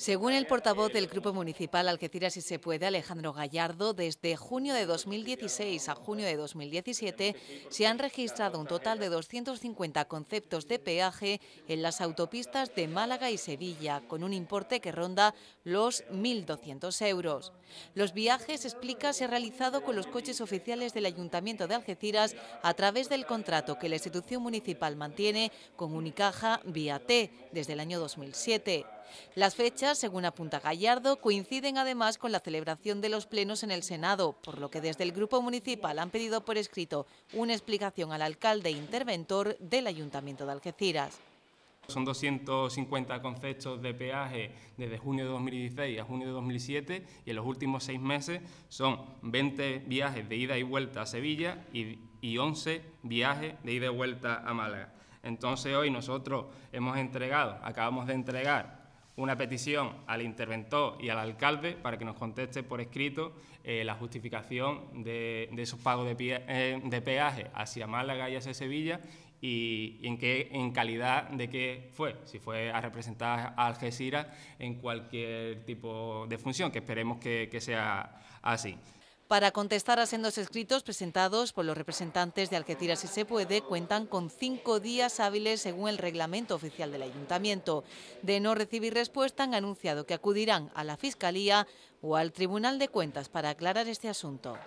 Según el portavoz del Grupo Municipal Algeciras y se puede, Alejandro Gallardo, desde junio de 2016 a junio de 2017 se han registrado un total de 250 conceptos de peaje en las autopistas de Málaga y Sevilla, con un importe que ronda los 1.200 euros. Los viajes, explica, se han realizado con los coches oficiales del Ayuntamiento de Algeciras a través del contrato que la institución municipal mantiene con Unicaja Vía T desde el año 2007. Las fechas, según apunta Gallardo, coinciden además con la celebración de los plenos en el Senado, por lo que desde el Grupo Municipal han pedido por escrito una explicación al alcalde interventor del Ayuntamiento de Algeciras. Son 250 conceptos de peaje desde junio de 2016 a junio de 2007 y en los últimos seis meses son 20 viajes de ida y vuelta a Sevilla y, y 11 viajes de ida y vuelta a Málaga. Entonces hoy nosotros hemos entregado, acabamos de entregar una petición al interventor y al alcalde para que nos conteste por escrito eh, la justificación de, esos pagos de, pie, eh, de, peaje hacia Málaga y hacia Sevilla y, en qué en calidad de qué fue, si fue a representar a Algeciras en cualquier tipo de función, que esperemos que sea así. Para contestar a sendos escritos presentados por los representantes de Algeciras y Se Puede, cuentan con cinco días hábiles según el reglamento oficial del Ayuntamiento. De no recibir respuesta, han anunciado que acudirán a la Fiscalía o al Tribunal de Cuentas para aclarar este asunto.